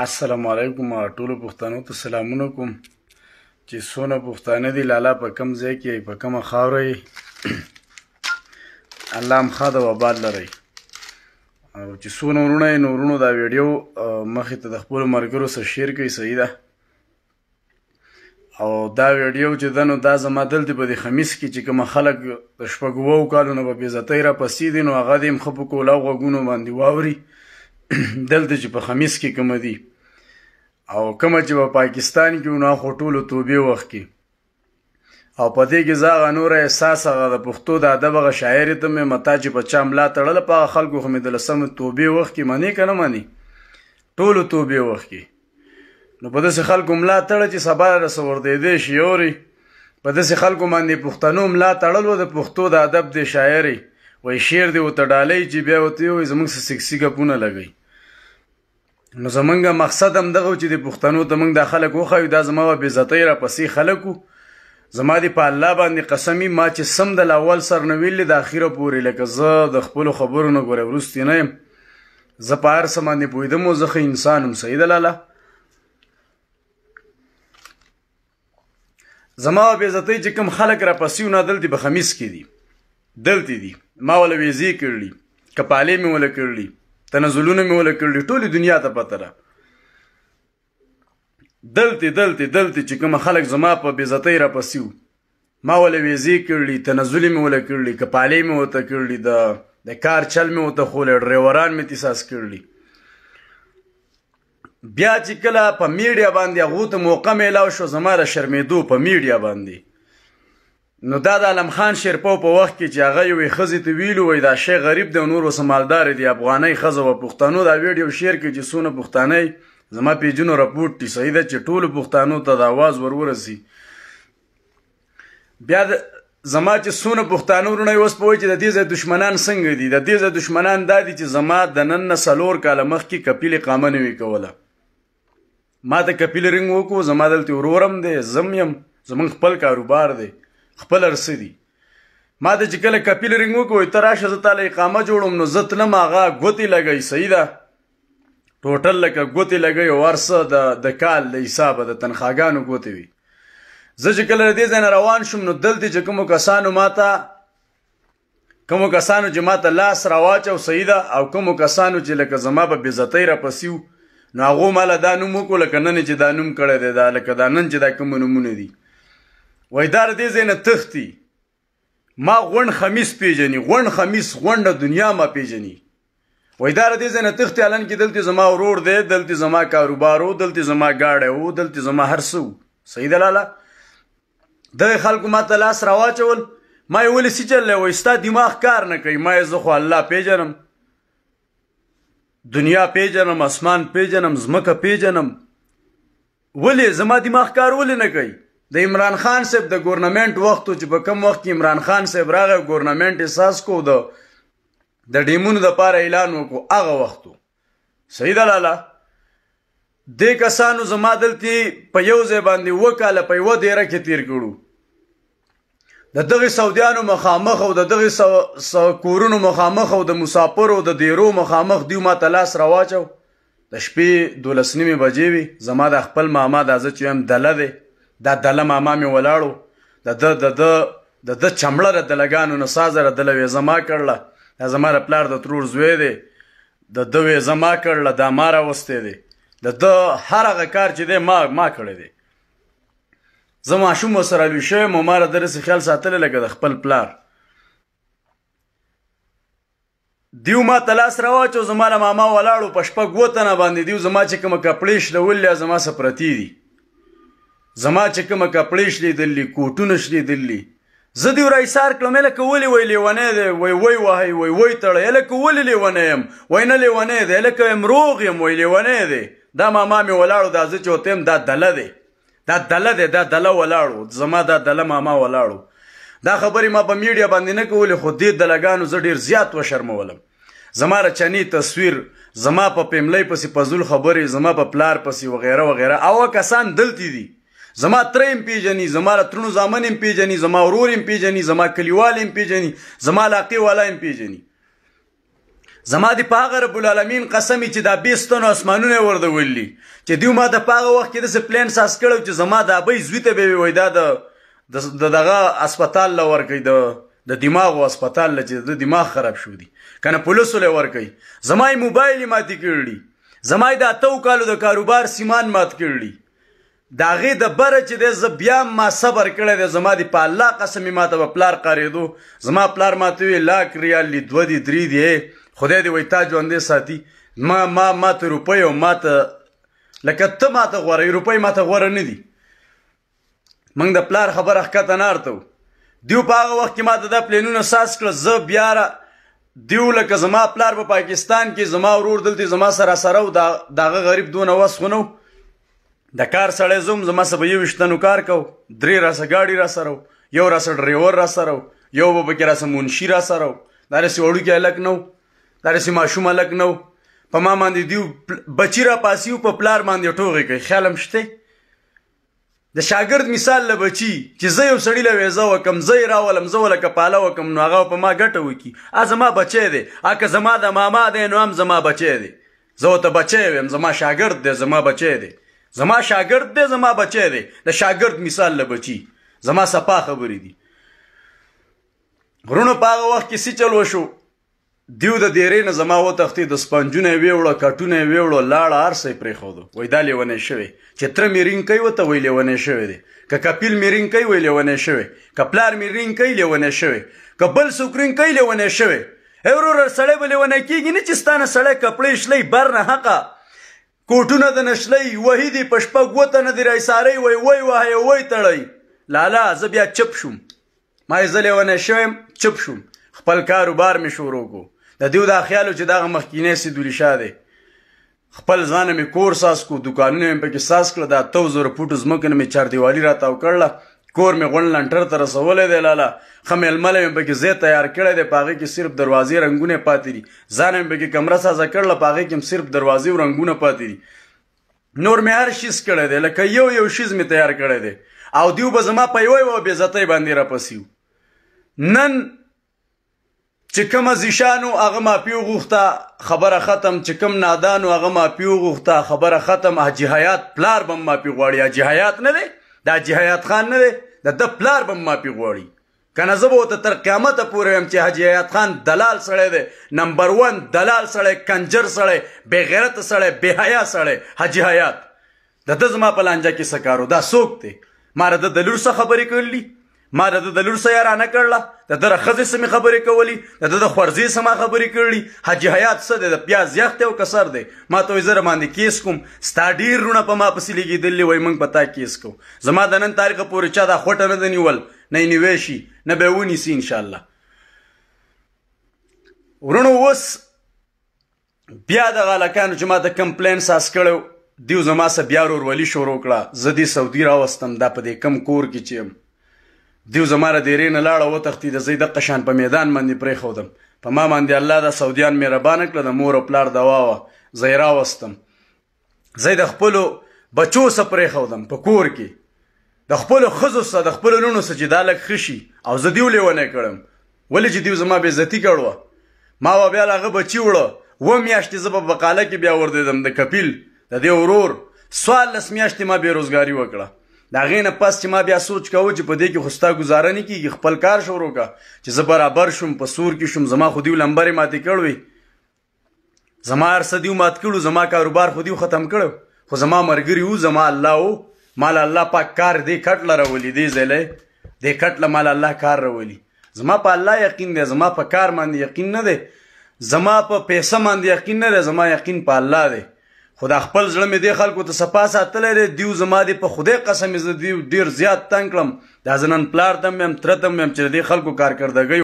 السلام علیکم ټولو پښتنو ته سلامونه کوم چې سونه پښتانه دي لالا په کم ځای کې په کومه خاوره یې الله هم ښه د وباد لرئ او چې څونه ورونه یې نو ورونو دا ویډیو مخې ته د خپلو ملګرو سره شیر کوي صحیح ده او دا ویډیو چې ده نو دا زما دلته په دې خمیس کې چې کومه خلک د شپږ اوو کالو نه به بېعزتۍ راپسې دي نو هغه دې هم ښه په کولاو غوږونو باندې واوري دلته چې په خمیس کې کوم دي او کوم چې په پاکستان کې نو خټولو توبې وخت کې او په دې کې زاغه نور احساس هغه د پښتو د ادب غ شاعر ته مې متا چې په چا ملا تړل په خلکو خمه د لسم توبې وخت کې منی کنه منی ټولو توبې وخت کې نو په دې خلکو ملا تړل چې سبا را سور دی دې شیوري په دې خلکو باندې پښتنو ملا تړل و د پښتو د ادب د شاعري وای شیر دی وته ډالې چې بیا وته زمونږ سکسي کپونه لګي نو زمونږ مقصد هم دغه چې د پښتنو ته موږ د خلک وخایو دا زما به عزتۍ را پسې خلکو زما دی په الله باندې قسمی ما چې سم د اول سر نه ویل د اخیره پورې لکه زه د خپل خبرو نه ګوره ورستې نه یم زه په هر څه باندې پوهېدم او زه ښه انسان هم صحیح دلاله زما به عزتۍ چې کوم خلک را پسې نه دلته به خمیس کې دي دلته دي ما ولا ویزې کړلي کپالې مې ولا کړلي تنزلونه مې ولا کړل ټوله دنیا ته پته را دلته دلته دلته چې کوم خلک زما په بیزتی را پسیو ما ولې ویزی کړلی تنزل مې ولې کړلی کپالې مې وته کړلی د د کار چل مې وته خولې ډریوران مې تیساس کړلی بیا چې کله په میډیا باندې غوته موقع مې لاو شو زما را شرمېدو په میډیا باندې نو دا د علم خان شیرپو په وخت کې چې هغه یوې ښځې ته ویلو وای دا شی غریب دی او نور وسه مالدار دی افغانۍ ښځه و پښتنو دا ویډیو شیر کې چې څونه پښتنۍ زما پیجونو رپورټ ټي صحیح ده چې ټولو پښتنو ته د اواز ور ورسي بیا د زما چې څونه پښتانه ورونه اوس په چې د دې ځای دشمنان څنګه دي د دې ځای دشمنان دا دي چې زما د نن نه څلور کاله مخکې کپیلې قامه نه وي کوله ما ته کپیل رنګ وکړو زما دلته ورورم دی زم یم زمونږ خپل کاروبار دی خپل ارسه دي ما ته چې کله کپیل رنګ وکوي ته راشه زه تاله اقامه جوړوم نو زه تلم هغه ګوتې لګوي صحیح ده ټوټل لکه ګوتې لګوي او ارسه د د کال د حسابه د تنخواګانو ګوتې وي زه چې کله دې ځای روان شوم نو دلته چې کومو کسانو ماته کومو کسانو چې ماته لاس راواچو صحیح ده او کومو کسانو چې لکه زما په بېزتۍ راپسیو نو هغو ماله دا نوم وکړو لکه نن چې دا نوم کړی دی دا لکه دا نن چې دا کوم نومونه دي وای دا دې زینه تختی ما غون خمیس پیژنې غون خمیس غونډه دنیا ما پیژنې وای دا دې زینه تختی الان کې دلته زما ورور دی دلته زما کاروبارو دلته زما گاډه او دلته زما هرڅو صحیح دلاله د خلکو ما تلاس راواچول ما یې ولې سجل له وستا دماغ کار نه کوي ما یې زه خو الله پیژنم دنیا پیژنم اسمان پیژنم زمکه پیژنم ولې زما دماغ کار ولې نه کوي د عمران خان صاحب د ګورنمنت وخت چې په کم وخت کې عمران خان صاحب راغی ګورنمنت احساس کو د د ډیمونو د پاره اعلان وکړو هغه وخت صحیح دلاله د کسانو زما دلته په یو ځای باندې وکاله په یو ډیره کې تیر کړو د دغه سعودیانو مخامخ او د دغه کورونو مخامخ او د مسافرو د ډیرو مخامخ دیو ما تلاس رواچو د شپې 12 نیمه بجې وي زما د خپل ماما د ازچ هم دله دی دا دله ماما مې ولاړو د د د د د د چمړه را د لګانو نه ساز را د لوي زما کړله زما را پلار د ترور زوی دی د دوی زما کړله دا ما را وسته دی د د هر هغه کار چې دی ما ما کړی دی زه ماشوم ورسره لوی شوی یم ما را درسې خیال ساتلی لکه د خپل پلار دیو ما تلاس را واچو زما له ماما ولاړو په شپږ وتنه باندې دیو زما چې کومه کپړې شلولې زما سپرتی دي زما چې کومه کپړې شلیدلې کوټونه شلیدلې زه دې ور ایثار کړم لکه ولې وی لیونی دی وی وی وهی وی وی تړی لکه ولې لیونی یم وی نه لیونی دی لکه یم روغ یم وی لیونی دی دا ماما مې ولاړو دا زه چې ورته یم دا دله دی دا دله دی دا دله ولاړو زما دا دله ماما ولاړو دا خبرې ما په میډیا باندې نه کولې خو دې دلګانو زه ډیر زیات وشرمولم زما رچنی تصویر زما په پیملې پسې پزول خبرې زما په پلار پسې وغیره وغیره او کسان دلتی دي زما ترېم پیژني زما ترونو زامنم پیژني زما ورورم پیژني زما کلیوالم پیژني زما لاقي والایم پیژني زما د پاغه رب العالمین قسمی چې دا 20 تن اسمانونه ورده وللی چې دیو ما د پاغه وخت کې د پلان ساس کړو چې زما د ابې زوی ته به وای دا د دغه هسپتال لور کوي د د دماغ هسپتال چې د دماغ خراب شو دي کنه پولیسو لې ور کوي زما موبایل مات کړی زما د اتو کالو د کاروبار سیمان مات کړی دا غي د بره چې د ز بیا ما صبر کړی د زما دی په الله قسم ما ته پلار قریدو زما پلار ماته وی لاک ریال لی دو دی درې دی خدای دی وای تا ژوندې ساتي ما ما ما ته روپۍ او ما ته لکه ته ما ته غوړې روپۍ ما ته غوړ نه دي منګ د پلار خبره ښکته نارته دیو په هغه وخت کې ما ته د پلینونو ساس کړ ز بیا را دیو لکه زما پلار په پاکستان کې زما ورور دلته زما سره سره او داغه غریب دونه وسخنو د کار سړی زوم زما سبا یو ویشتنو کار کو درې راسه ګاډي را سره یو راسه ډریور را سره یو به پکې راسه منشي را سره دارسې وړوکی هلک نه و دارسې ماشوم هلک نه و په ما باندې دیو بچی را پاسیو په پلار باندې ټوغې کوي خیال هم شته د شاګرد مثال له بچی چې زه یو سړی له ویزه وکم زه یې راولم زه ولکه پاله وکم نو هغه په ما ګټه وکړي ا زما بچی دی ا که زما د ماما دی نو هم زما بچی دی زه ورته بچی ویم زما شاګرد دی زما بچی دی زما شاګرد دی زما بچی دی د شاګرد مثال له بچی زما سپا خبرې دي غرونو په هغه وخت کې سی چل وشو دیو د دیرې نه زما و تختې د سپنجونه ویوړه کټونه ویوړه لاړه ارسې پرې خودو وای دا لیونې شوی چې تر مې رینګ کوي وته وی لیونې شوی دی که کپیل مې رینګ کوي وی لیونې شوی که پلار مې رینګ کوي لیونې شوی که بل څوک رینګ کوي لیونې شوی ورور سړی به لیونې کیږي نه چې ستانه سړی کپړې شلی بر نه حقه کوټونه د نشلۍ وهي دي په شپه ګوته نه دي رایسارۍ وی وی وهی وی تړی لالا زه بیا چپ شوم ما یې زه لیونی شوی چپ شوم خپل کاروبار مې شروع کړو د دیو دا خیال چې دغه مخکینی سیدولي شاه دی خپل ځان مې کور ساس کو دوکانونه مې پکې ساس کړل دا تو زره فوټو ځمکه مې چاردیوالي را تاو کړله کور می غون لنټر ته رسولې دی لاله خمیلمل مې پکې زه تیار کړې دی پاغه کې صرف دروازې رنگونه پاتې دي ځان مې پکې کمره سازه کړل پاغه کې صرف دروازې او رنگونه پاتې دي نور مې هر شیز کړې دی لکه یو یو شیز مې تیار کړې دی او دیو به زما په یو یو بې عزتۍ باندې را پسیو نن چې کوم زیشانو هغه ما پیو غوښته خبره ختم چې کوم نادانو هغه ما پیو غوښته خبره ختم حجی حیات پلار بم ما پیو غواړي حجی حیات نه دی دا جهیات خان نه دی د د پلار به مافي غواړي کنه زه به ورته تر قیامت پورې ویم چې حاجی حیات خان دلال سړی دی نمبر ون دلال سړی کنجر سړی بېغیرت سړی بې حیا سړی حاجی حیات د ده زما په لانجه کې څه کارو دا څوک دی ما را د د لور څه خبرې کړلي ما د د لور سیاره نه کړله د دره ښځې سمې خبرې کولې د ده د خورځې سما خبرې کړلي حاجي حیات څه دی د پیاز یخ دی او کسر دی ما ته وایي زه راباندې کیس کوم ستا ډېر روڼه په ما پسې لګېدلې وایي موږ په تا کیس کوو زما د نن تاریخه پورې چا دا خوټه نه ده نیول نه یې نیوی شي نه به یې ونیسي انشاءالله ورونو اوس بیا دغه هلکانو چې ما ته کمپلین ساس کړی دیو زما سه بیا ورورولي شروع کړه زه دې سعودي راوستم دا په دې کم کور کې چې یم دیو زما را دیرې نه لاړه وتښتېده زه یې دقه شان په میدان باندې پرېښودم په ما باندې الله دا سعودیان مهربانه کړه د مور او پلار دوا وه زه یې راوستم زه د خپلو بچو سره پرېښودم په کور کې د خپل خزو سره د خپل لونو سره چې دا لک خشي او زه دیو لیونه کړم ولې چې دیو زما به عزتی کړو ما و بیا لغه بچی وړه و میاشتې زه په بقاله کې بیا ور دم د کپیل د دې ورور سوال لس میاشتې ما بے روزګاری وکړه دا غینه پس چې ما بیا سوچ کاوه چې په دې کې خوستا گزاره نه کیږي خپل کار شروع کا چې زه برابر شم په سور کې شم زما خودی لمبرې ماتې کړوي زما ارسدیو مات کړو زما کاروبار خودی ختم کړو خو زما مرګري وو زما الله وو مال الله پاک کار دې کټ لره ولې دې زلې دې کټ ل مال الله کار رولې زما په الله یقین دی زما په کار باندې یقین نه دی زما په پیسې باندې یقین نه دی زما یقین په الله دی خدا خپل زړه مې دی خلکو ته صفا ساتلې دی دیو زما دی په خدای قسم زه دیو ډیر زیات تنگ کړم دا زنن پلار تم مم تر تم مم چې دی خلکو کار کردګي